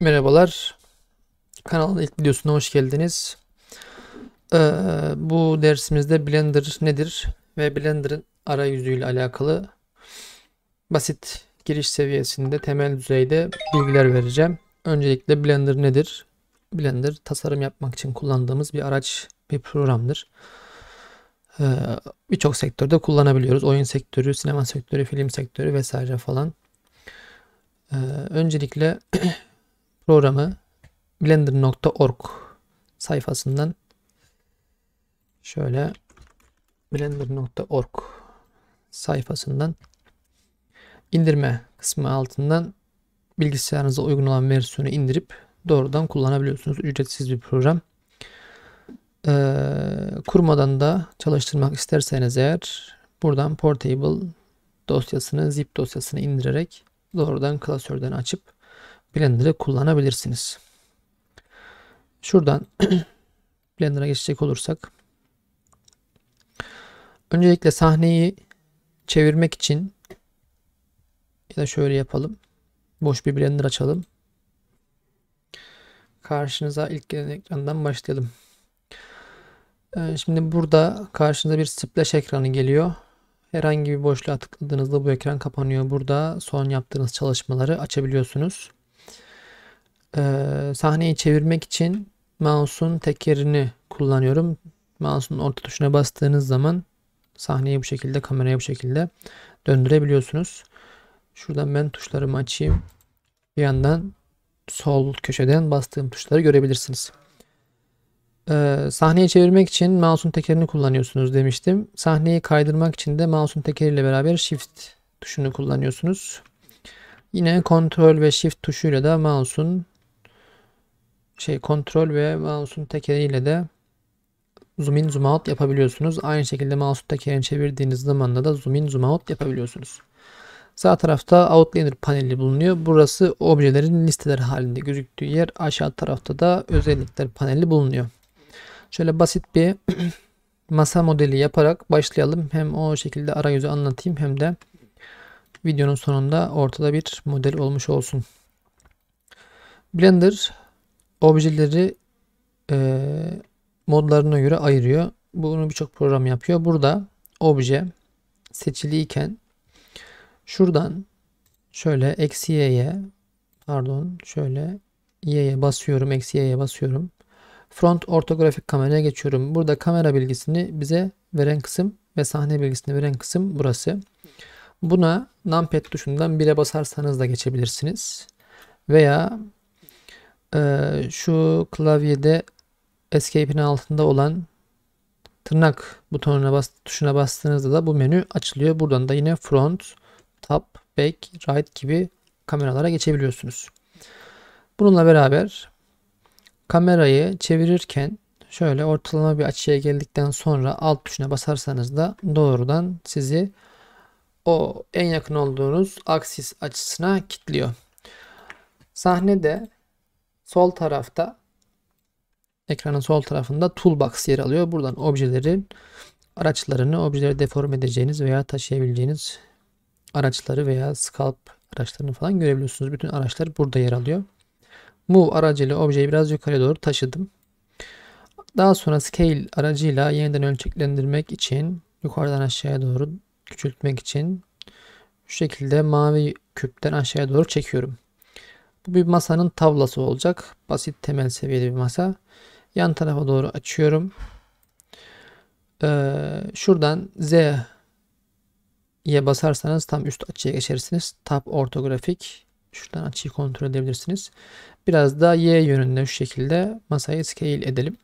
Merhabalar. Kanalın ilk videosuna hoş geldiniz. Ee, bu dersimizde Blender nedir ve Blender'ın arayüzüyle alakalı basit giriş seviyesinde temel düzeyde bilgiler vereceğim. Öncelikle Blender nedir? Blender tasarım yapmak için kullandığımız bir araç, bir programdır. Ee, Birçok sektörde kullanabiliyoruz. Oyun sektörü, sinema sektörü, film sektörü vesaire falan. Ee, öncelikle programı blender.org sayfasından şöyle blender.org sayfasından indirme kısmı altından bilgisayarınıza uygun olan versiyonu indirip doğrudan kullanabiliyorsunuz. Ücretsiz bir program. Ee, kurmadan da çalıştırmak isterseniz eğer buradan portable dosyasını zip dosyasını indirerek doğrudan klasörden açıp Blender'ı kullanabilirsiniz. Şuradan Blender'a geçecek olursak. Öncelikle sahneyi çevirmek için ya da şöyle yapalım. Boş bir Blender açalım. Karşınıza ilk gelen ekrandan başlayalım. Ee, şimdi burada karşınıza bir splash ekranı geliyor. Herhangi bir boşluğa tıkladığınızda bu ekran kapanıyor. Burada son yaptığınız çalışmaları açabiliyorsunuz e, sahneyi çevirmek için mouse'un tekerini kullanıyorum. Mouse'un orta tuşuna bastığınız zaman sahneyi bu şekilde, kamerayı bu şekilde döndürebiliyorsunuz. Şuradan ben tuşlarımı açayım. Bir yandan sol köşeden bastığım tuşları görebilirsiniz. Ee, sahneyi çevirmek için mouse'un tekerini kullanıyorsunuz demiştim. Sahneyi kaydırmak için de mouse'un tekeriyle beraber shift tuşunu kullanıyorsunuz. Yine kontrol ve shift tuşuyla da mouse'un şey kontrol ve mouse'un tekeriyle de zoom in zoom out yapabiliyorsunuz. Aynı şekilde mouse'un tekerini çevirdiğiniz zaman da zoom in zoom out yapabiliyorsunuz. Sağ tarafta Outliner paneli bulunuyor. Burası objelerin listeler halinde gözüktüğü yer. Aşağı tarafta da özellikler paneli bulunuyor. Şöyle basit bir masa modeli yaparak başlayalım. Hem o şekilde arayüzü anlatayım hem de videonun sonunda ortada bir model olmuş olsun. Blender objeleri e, modlarına göre ayırıyor. Bunu birçok program yapıyor. Burada obje seçiliyken şuradan şöyle eksi y'ye pardon şöyle y'ye basıyorum eksi y'ye basıyorum. Front ortografik kameraya geçiyorum. Burada kamera bilgisini bize veren kısım ve sahne bilgisini veren kısım burası. Buna numpad tuşundan 1'e basarsanız da geçebilirsiniz. Veya ee, şu klavyede Escape'in altında olan tırnak butonuna bas, tuşuna bastığınızda da bu menü açılıyor. Buradan da yine front, top, back, right gibi kameralara geçebiliyorsunuz. Bununla beraber kamerayı çevirirken şöyle ortalama bir açıya geldikten sonra alt tuşuna basarsanız da doğrudan sizi o en yakın olduğunuz aksis açısına kilitliyor. Sahnede sol tarafta ekranın sol tarafında toolbox yer alıyor. Buradan objelerin araçlarını, objeleri deform edeceğiniz veya taşıyabileceğiniz araçları veya scalp araçlarını falan görebiliyorsunuz. Bütün araçlar burada yer alıyor. Move aracıyla objeyi biraz yukarı doğru taşıdım. Daha sonra scale aracıyla yeniden ölçeklendirmek için yukarıdan aşağıya doğru küçültmek için şu şekilde mavi küpten aşağıya doğru çekiyorum. Bu bir masanın tavlası olacak. Basit temel seviyeli bir masa. Yan tarafa doğru açıyorum. Ee, şuradan Z'ye basarsanız tam üst açıya geçersiniz. Tab ortografik. Şuradan açıyı kontrol edebilirsiniz. Biraz da Y yönünde şu şekilde masayı scale edelim.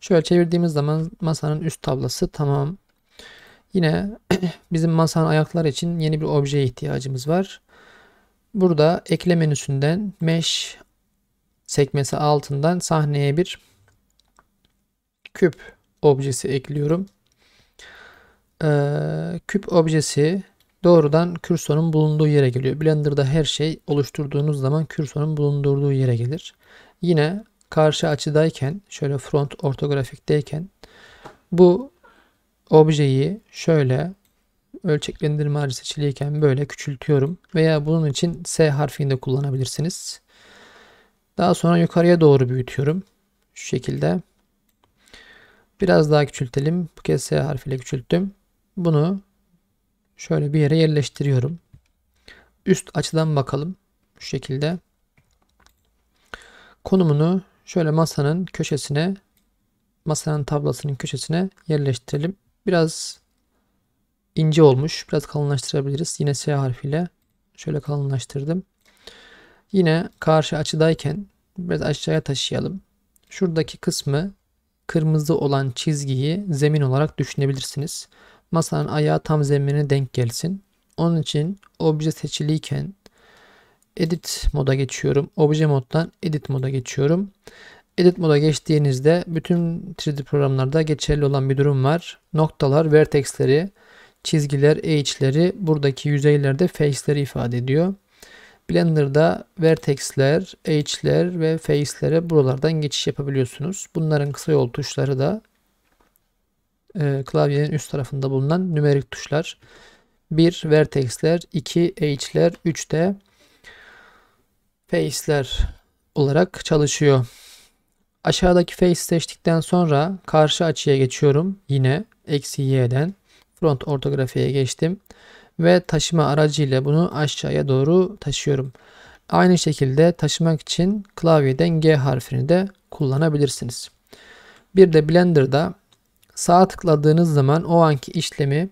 Şöyle çevirdiğimiz zaman masanın üst tablası tamam. Yine bizim masanın ayakları için yeni bir objeye ihtiyacımız var. Burada ekle menüsünden mesh sekmesi altından sahneye bir küp objesi ekliyorum. Ee, küp objesi doğrudan kürsörün bulunduğu yere geliyor. Blender'da her şey oluşturduğunuz zaman kürsörün bulundurduğu yere gelir. Yine karşı açıdayken şöyle front ortografikteyken bu objeyi şöyle ölçeklendirme harcı seçiliyken böyle küçültüyorum. Veya bunun için S harfini de kullanabilirsiniz. Daha sonra yukarıya doğru büyütüyorum. Şu şekilde. Biraz daha küçültelim. Bu kez S harfiyle küçülttüm. Bunu şöyle bir yere yerleştiriyorum. Üst açıdan bakalım. Şu şekilde. Konumunu şöyle masanın köşesine, masanın tablasının köşesine yerleştirelim. Biraz ince olmuş. Biraz kalınlaştırabiliriz. Yine S harfiyle şöyle kalınlaştırdım. Yine karşı açıdayken biraz aşağıya taşıyalım. Şuradaki kısmı kırmızı olan çizgiyi zemin olarak düşünebilirsiniz. Masanın ayağı tam zemine denk gelsin. Onun için obje seçiliyken edit moda geçiyorum. Obje moddan edit moda geçiyorum. Edit moda geçtiğinizde bütün 3D programlarda geçerli olan bir durum var. Noktalar, vertexleri çizgiler, edge'leri, buradaki yüzeylerde face'leri ifade ediyor. Blender'da vertex'ler, edge'ler ve face'lere buralardan geçiş yapabiliyorsunuz. Bunların kısa yol tuşları da e, klavyenin üst tarafında bulunan nümerik tuşlar. 1 vertex'ler, 2 edge'ler, 3 de face'ler olarak çalışıyor. Aşağıdaki face seçtikten sonra karşı açıya geçiyorum. Yine eksi y'den Front ortografiye geçtim ve taşıma aracıyla bunu aşağıya doğru taşıyorum. Aynı şekilde taşımak için klavyeden G harfini de kullanabilirsiniz. Bir de Blender'da sağ tıkladığınız zaman o anki işlemi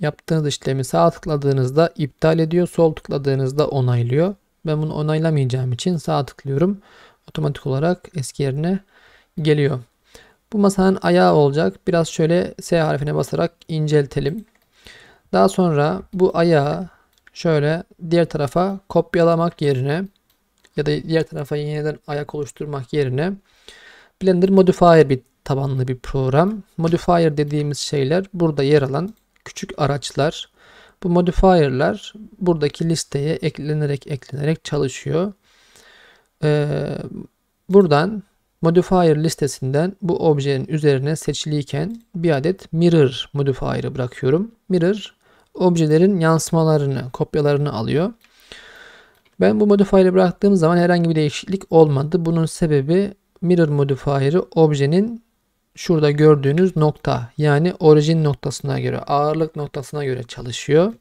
yaptığınız işlemi sağ tıkladığınızda iptal ediyor. Sol tıkladığınızda onaylıyor. Ben bunu onaylamayacağım için sağ tıklıyorum. Otomatik olarak eski yerine geliyor. Bu masanın ayağı olacak. Biraz şöyle S harfine basarak inceltelim. Daha sonra bu ayağı şöyle diğer tarafa kopyalamak yerine ya da diğer tarafa yeniden ayak oluşturmak yerine Blender Modifier bir tabanlı bir program. Modifier dediğimiz şeyler burada yer alan küçük araçlar. Bu modifier'lar buradaki listeye eklenerek eklenerek çalışıyor. Ee, buradan Modifier listesinden bu objenin üzerine seçiliyken bir adet mirror modifier'ı bırakıyorum. Mirror objelerin yansımalarını, kopyalarını alıyor. Ben bu modifier'ı bıraktığım zaman herhangi bir değişiklik olmadı. Bunun sebebi mirror modifier'ı objenin şurada gördüğünüz nokta yani orijin noktasına göre, ağırlık noktasına göre çalışıyor.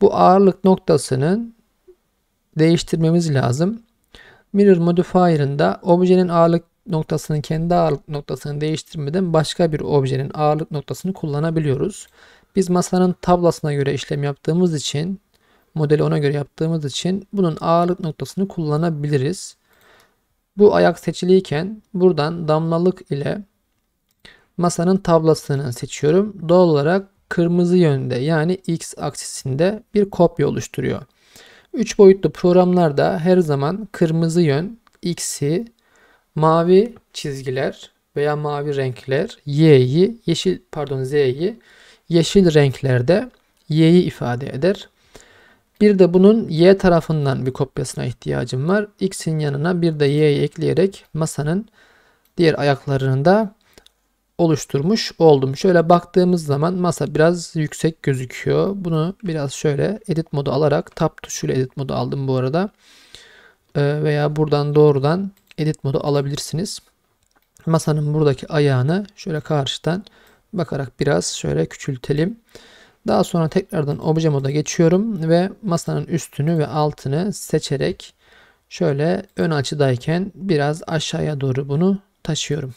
Bu ağırlık noktasının değiştirmemiz lazım. Mirror modifier'ında objenin ağırlık noktasının kendi ağırlık noktasını değiştirmeden başka bir objenin ağırlık noktasını kullanabiliyoruz. Biz masanın tablasına göre işlem yaptığımız için modeli ona göre yaptığımız için bunun ağırlık noktasını kullanabiliriz. Bu ayak seçiliyken buradan damlalık ile masanın tablasını seçiyorum. Doğal olarak kırmızı yönde yani x aksisinde bir kopya oluşturuyor. 3 boyutlu programlarda her zaman kırmızı yön x'i, mavi çizgiler veya mavi renkler y'yi, yeşil pardon z'yi yeşil renklerde y'yi ifade eder. Bir de bunun y tarafından bir kopyasına ihtiyacım var. x'in yanına bir de y'yi ekleyerek masanın diğer ayaklarını da oluşturmuş oldum. Şöyle baktığımız zaman masa biraz yüksek gözüküyor. Bunu biraz şöyle edit modu alarak tab tuşuyla edit modu aldım bu arada. Ee, veya buradan doğrudan edit modu alabilirsiniz. Masanın buradaki ayağını şöyle karşıdan bakarak biraz şöyle küçültelim. Daha sonra tekrardan obje moda geçiyorum ve masanın üstünü ve altını seçerek şöyle ön açıdayken biraz aşağıya doğru bunu taşıyorum.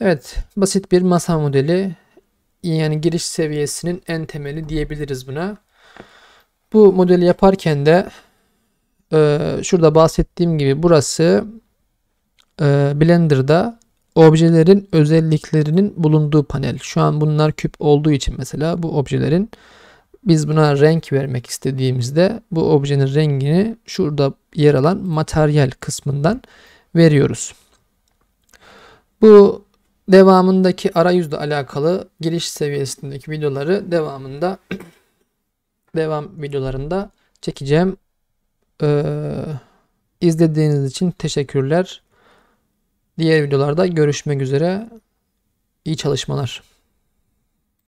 Evet basit bir masa modeli yani giriş seviyesinin en temeli diyebiliriz buna. Bu modeli yaparken de e, şurada bahsettiğim gibi burası e, Blender'da objelerin özelliklerinin bulunduğu panel. Şu an bunlar küp olduğu için mesela bu objelerin biz buna renk vermek istediğimizde bu objenin rengini şurada yer alan materyal kısmından veriyoruz. Bu Devamındaki arayüzle alakalı giriş seviyesindeki videoları devamında devam videolarında çekeceğim. Ee, izlediğiniz için teşekkürler. Diğer videolarda görüşmek üzere. İyi çalışmalar.